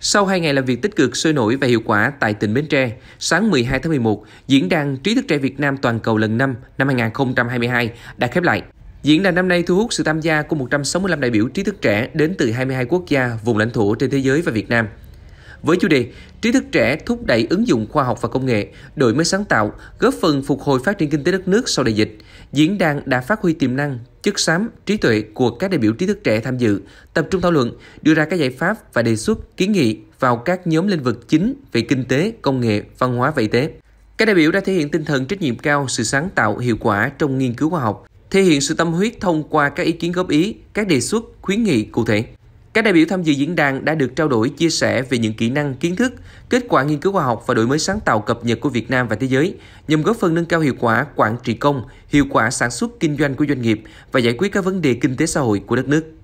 Sau hai ngày làm việc tích cực, sôi nổi và hiệu quả tại tỉnh Bến Tre, sáng 12 tháng 11, diễn đàn Trí thức trẻ Việt Nam toàn cầu lần 5 năm 2022 đã khép lại. Diễn đàn năm nay thu hút sự tham gia của 165 đại biểu trí thức trẻ đến từ 22 quốc gia, vùng lãnh thổ trên thế giới và Việt Nam. Với chủ đề Trí thức trẻ thúc đẩy ứng dụng khoa học và công nghệ, đổi mới sáng tạo, góp phần phục hồi phát triển kinh tế đất nước sau đại dịch, diễn đàn đã phát huy tiềm năng chất xám, trí tuệ của các đại biểu trí thức trẻ tham dự, tập trung thảo luận, đưa ra các giải pháp và đề xuất, kiến nghị vào các nhóm lĩnh vực chính về kinh tế, công nghệ, văn hóa và y tế. Các đại biểu đã thể hiện tinh thần trách nhiệm cao, sự sáng tạo, hiệu quả trong nghiên cứu khoa học, thể hiện sự tâm huyết thông qua các ý kiến góp ý, các đề xuất, khuyến nghị cụ thể. Các đại biểu tham dự diễn đàn đã được trao đổi chia sẻ về những kỹ năng, kiến thức, kết quả nghiên cứu khoa học và đổi mới sáng tạo cập nhật của Việt Nam và thế giới nhằm góp phần nâng cao hiệu quả quản trị công, hiệu quả sản xuất kinh doanh của doanh nghiệp và giải quyết các vấn đề kinh tế xã hội của đất nước.